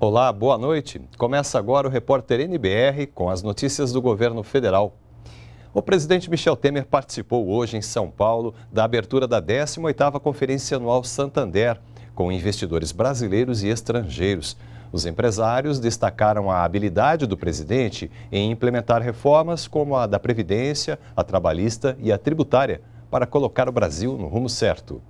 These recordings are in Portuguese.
Olá, boa noite. Começa agora o repórter NBR com as notícias do governo federal. O presidente Michel Temer participou hoje em São Paulo da abertura da 18ª Conferência Anual Santander, com investidores brasileiros e estrangeiros. Os empresários destacaram a habilidade do presidente em implementar reformas como a da Previdência, a trabalhista e a tributária para colocar o Brasil no rumo certo.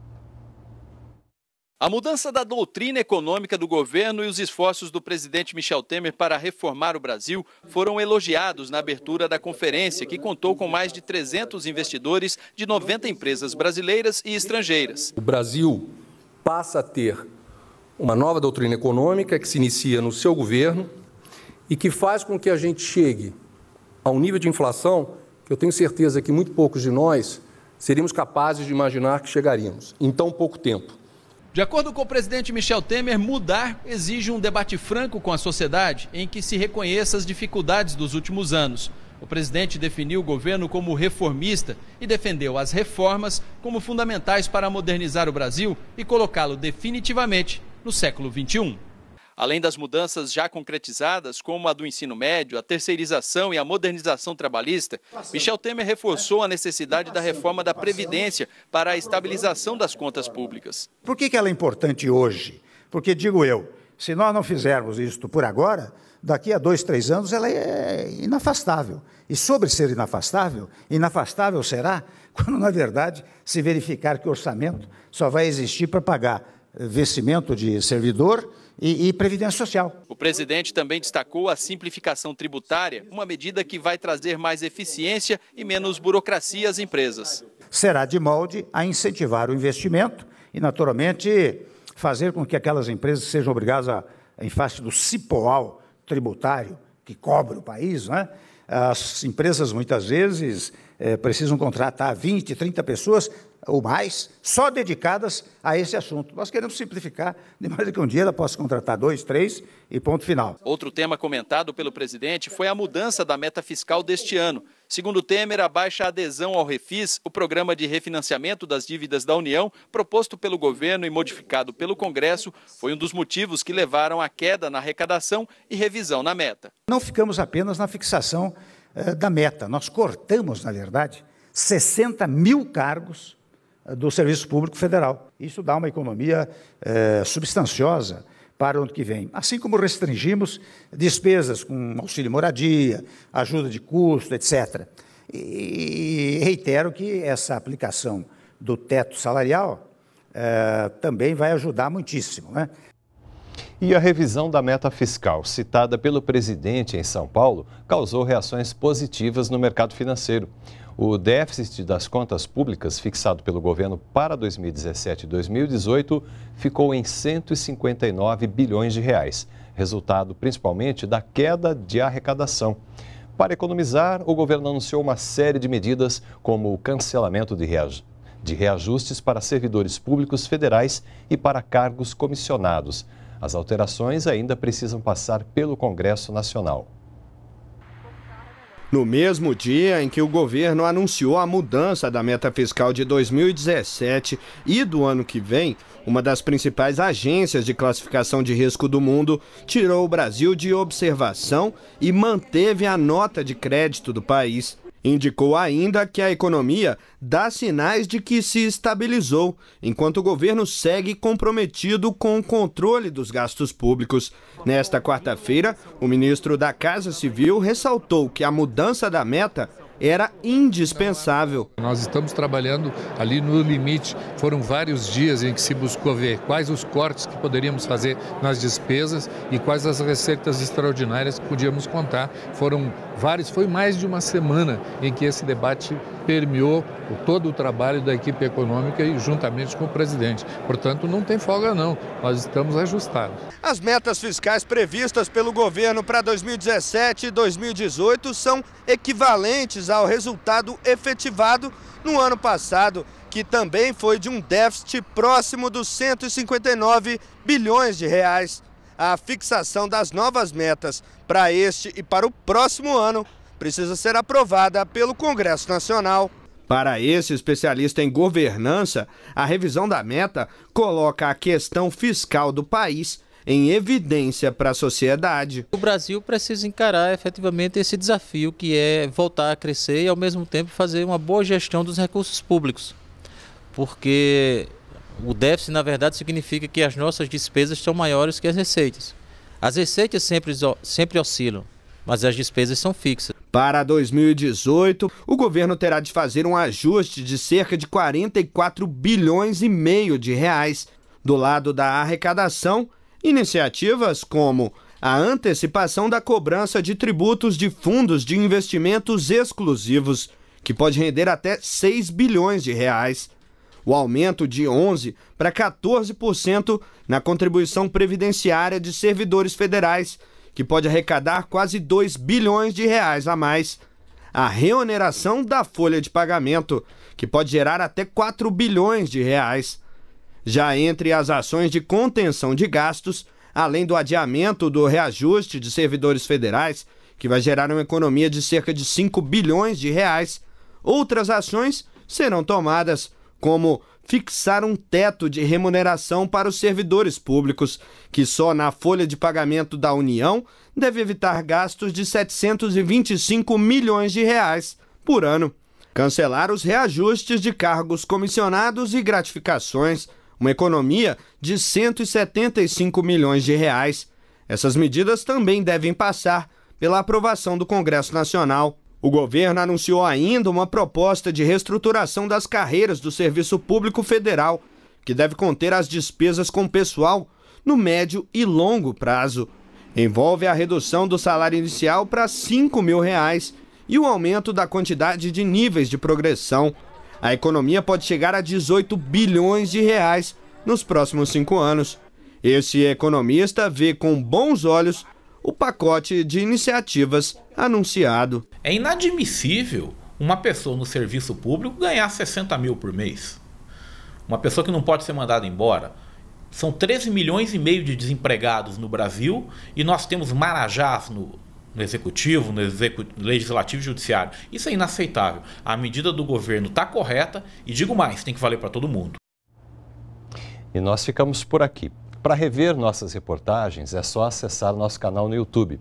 A mudança da doutrina econômica do governo e os esforços do presidente Michel Temer para reformar o Brasil foram elogiados na abertura da conferência, que contou com mais de 300 investidores de 90 empresas brasileiras e estrangeiras. O Brasil passa a ter uma nova doutrina econômica que se inicia no seu governo e que faz com que a gente chegue a um nível de inflação que eu tenho certeza que muito poucos de nós seríamos capazes de imaginar que chegaríamos em tão pouco tempo. De acordo com o presidente Michel Temer, mudar exige um debate franco com a sociedade em que se reconheça as dificuldades dos últimos anos. O presidente definiu o governo como reformista e defendeu as reformas como fundamentais para modernizar o Brasil e colocá-lo definitivamente no século XXI. Além das mudanças já concretizadas, como a do ensino médio, a terceirização e a modernização trabalhista, Michel Temer reforçou a necessidade da reforma da Previdência para a estabilização das contas públicas. Por que ela é importante hoje? Porque, digo eu, se nós não fizermos isto por agora, daqui a dois, três anos ela é inafastável. E sobre ser inafastável, inafastável será quando, na verdade, se verificar que o orçamento só vai existir para pagar vencimento de servidor e, e, previdência social. O presidente também destacou a simplificação tributária, uma medida que vai trazer mais eficiência e menos burocracia às empresas. Será de molde a incentivar o investimento e, naturalmente, fazer com que aquelas empresas sejam obrigadas, a, em face do cipoal tributário que cobre o país, né? As empresas, muitas vezes, é, precisam contratar 20, 30 pessoas ou mais, só dedicadas a esse assunto. Nós queremos simplificar, de maneira que um dia ela possa contratar dois, três e ponto final. Outro tema comentado pelo presidente foi a mudança da meta fiscal deste ano. Segundo Temer, a baixa adesão ao Refis, o programa de refinanciamento das dívidas da União, proposto pelo governo e modificado pelo Congresso, foi um dos motivos que levaram à queda na arrecadação e revisão na meta. Não ficamos apenas na fixação eh, da meta, nós cortamos, na verdade, 60 mil cargos eh, do Serviço Público Federal. Isso dá uma economia eh, substanciosa para o ano que vem. Assim como restringimos despesas com auxílio moradia, ajuda de custo, etc. E reitero que essa aplicação do teto salarial eh, também vai ajudar muitíssimo. Né? E a revisão da meta fiscal, citada pelo presidente em São Paulo, causou reações positivas no mercado financeiro. O déficit das contas públicas fixado pelo governo para 2017 e 2018 ficou em 159 bilhões de reais, resultado principalmente da queda de arrecadação. Para economizar, o governo anunciou uma série de medidas, como o cancelamento de, reaj de reajustes para servidores públicos federais e para cargos comissionados. As alterações ainda precisam passar pelo Congresso Nacional. No mesmo dia em que o governo anunciou a mudança da meta fiscal de 2017 e do ano que vem, uma das principais agências de classificação de risco do mundo tirou o Brasil de observação e manteve a nota de crédito do país Indicou ainda que a economia dá sinais de que se estabilizou, enquanto o governo segue comprometido com o controle dos gastos públicos. Nesta quarta-feira, o ministro da Casa Civil ressaltou que a mudança da meta era indispensável. Nós estamos trabalhando ali no limite. Foram vários dias em que se buscou ver quais os cortes que poderíamos fazer nas despesas e quais as receitas extraordinárias que podíamos contar. Foram vários, foi mais de uma semana em que esse debate permeou todo o trabalho da equipe econômica e juntamente com o presidente. Portanto, não tem folga não, nós estamos ajustados. As metas fiscais previstas pelo governo para 2017 e 2018 são equivalentes analisar o resultado efetivado no ano passado, que também foi de um déficit próximo dos 159 bilhões de reais. A fixação das novas metas para este e para o próximo ano precisa ser aprovada pelo Congresso Nacional. Para esse especialista em governança, a revisão da meta coloca a questão fiscal do país em evidência para a sociedade. O Brasil precisa encarar efetivamente esse desafio que é voltar a crescer e ao mesmo tempo fazer uma boa gestão dos recursos públicos. Porque o déficit, na verdade, significa que as nossas despesas são maiores que as receitas. As receitas sempre, sempre oscilam, mas as despesas são fixas. Para 2018, o governo terá de fazer um ajuste de cerca de 44 bilhões e meio de reais. Do lado da arrecadação, Iniciativas como a antecipação da cobrança de tributos de fundos de investimentos exclusivos, que pode render até 6 bilhões de reais. O aumento de 11 para 14% na contribuição previdenciária de servidores federais, que pode arrecadar quase 2 bilhões de reais a mais. A reoneração da folha de pagamento, que pode gerar até 4 bilhões de reais já entre as ações de contenção de gastos, além do adiamento do reajuste de servidores federais, que vai gerar uma economia de cerca de 5 bilhões de reais, outras ações serão tomadas, como fixar um teto de remuneração para os servidores públicos, que só na folha de pagamento da União deve evitar gastos de 725 milhões de reais por ano. Cancelar os reajustes de cargos comissionados e gratificações uma economia de 175 milhões de reais. Essas medidas também devem passar pela aprovação do Congresso Nacional. O governo anunciou ainda uma proposta de reestruturação das carreiras do Serviço Público Federal, que deve conter as despesas com pessoal no médio e longo prazo. Envolve a redução do salário inicial para R$ 5 mil reais e o aumento da quantidade de níveis de progressão a economia pode chegar a 18 bilhões de reais nos próximos cinco anos. Esse economista vê com bons olhos o pacote de iniciativas anunciado. É inadmissível uma pessoa no serviço público ganhar 60 mil por mês. Uma pessoa que não pode ser mandada embora. São 13 milhões e meio de desempregados no Brasil e nós temos marajás no, no executivo, no execu legislativo e judiciário. Isso é inaceitável. A medida do governo está correta e digo mais, tem que valer para todo mundo. E nós ficamos por aqui. Para rever nossas reportagens, é só acessar nosso canal no YouTube.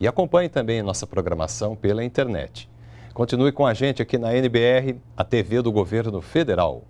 E acompanhe também nossa programação pela internet. Continue com a gente aqui na NBR, a TV do Governo Federal.